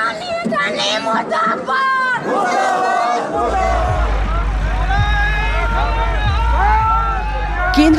केंद्र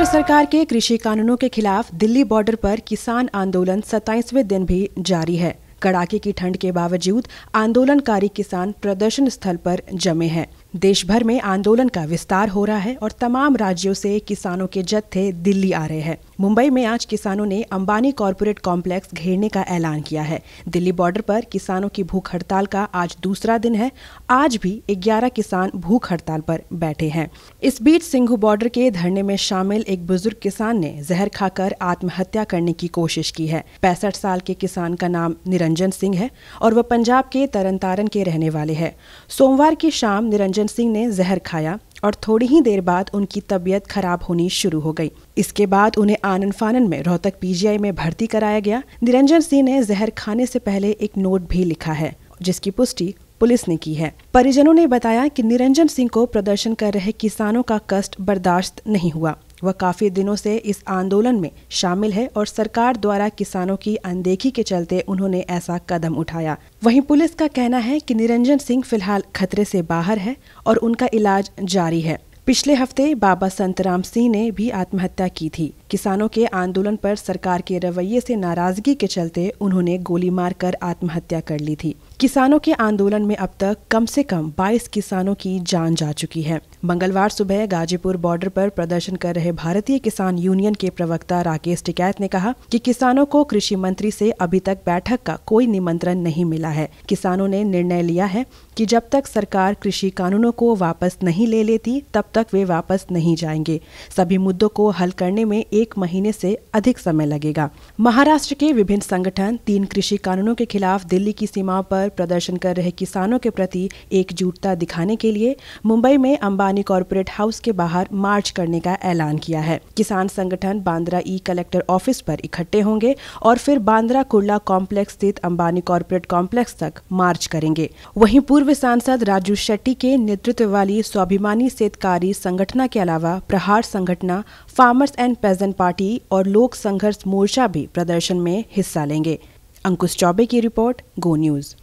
सरकार के कृषि कानूनों के खिलाफ दिल्ली बॉर्डर पर किसान आंदोलन 27वें दिन भी जारी है कड़ाके की ठंड के बावजूद आंदोलनकारी किसान प्रदर्शन स्थल पर जमे हैं देश भर में आंदोलन का विस्तार हो रहा है और तमाम राज्यों से किसानों के जत्थे दिल्ली आ रहे हैं मुंबई में आज किसानों ने अंबानी कॉरपोरेट कॉम्प्लेक्स घेरने का ऐलान किया है दिल्ली बॉर्डर पर किसानों की भूख हड़ताल का आज दूसरा दिन है आज भी 11 किसान भूख हड़ताल पर बैठे हैं इस बीच सिंघू बॉर्डर के धरने में शामिल एक बुजुर्ग किसान ने जहर खाकर आत्महत्या करने की कोशिश की है पैंसठ साल के किसान का नाम निरंजन सिंह है और वह पंजाब के तरन तारण के रहने वाले है सोमवार की शाम निरंजन मनोरंजन सिंह ने जहर खाया और थोड़ी ही देर बाद उनकी तबीयत खराब होनी शुरू हो गई इसके बाद उन्हें आनंद फानन में रोहतक पीजीआई में भर्ती कराया गया निरंजन सिंह ने जहर खाने से पहले एक नोट भी लिखा है जिसकी पुष्टि पुलिस ने की है परिजनों ने बताया कि निरंजन सिंह को प्रदर्शन कर रहे किसानों का कष्ट बर्दाश्त नहीं हुआ वह काफ़ी दिनों से इस आंदोलन में शामिल है और सरकार द्वारा किसानों की अनदेखी के चलते उन्होंने ऐसा कदम उठाया वहीं पुलिस का कहना है कि निरंजन सिंह फिलहाल खतरे से बाहर है और उनका इलाज जारी है पिछले हफ्ते बाबा संतराम सिंह ने भी आत्महत्या की थी किसानों के आंदोलन पर सरकार के रवैये से नाराजगी के चलते उन्होंने गोली मारकर आत्महत्या कर ली थी किसानों के आंदोलन में अब तक कम से कम 22 किसानों की जान जा चुकी है मंगलवार सुबह गाजीपुर बॉर्डर पर प्रदर्शन कर रहे भारतीय किसान यूनियन के प्रवक्ता राकेश टिकैत ने कहा कि किसानों को कृषि मंत्री से अभी तक बैठक का कोई निमंत्रण नहीं मिला है किसानों ने निर्णय लिया है कि जब तक सरकार कृषि कानूनों को वापस नहीं ले लेती तब तक वे वापस नहीं जाएंगे सभी मुद्दों को हल करने में एक महीने से अधिक समय लगेगा महाराष्ट्र के विभिन्न संगठन तीन कृषि कानूनों के खिलाफ दिल्ली की सीमा पर पर प्रदर्शन कर रहे किसानों के प्रति एकजुटता दिखाने के लिए मुंबई में अंबानी कॉरपोरेट हाउस के बाहर मार्च करने का ऐलान किया है किसान संगठन बांद्रा ई कलेक्टर ऑफिस पर इकट्ठे होंगे और फिर बांद्रा कुर्ला कॉम्प्लेक्स स्थित अंबानी कॉरपोरेट कॉम्प्लेक्स तक मार्च करेंगे वहीं पूर्व सांसद राजू शेट्टी के नेतृत्व वाली स्वाभिमानी सेतकारी संगठना के अलावा Prahar Sanghatana farmers and peasant party और लोक संघर्ष मोर्चा भी प्रदर्शन में हिस्सा लेंगे अंकुश चौबे की रिपोर्ट गो न्यूज़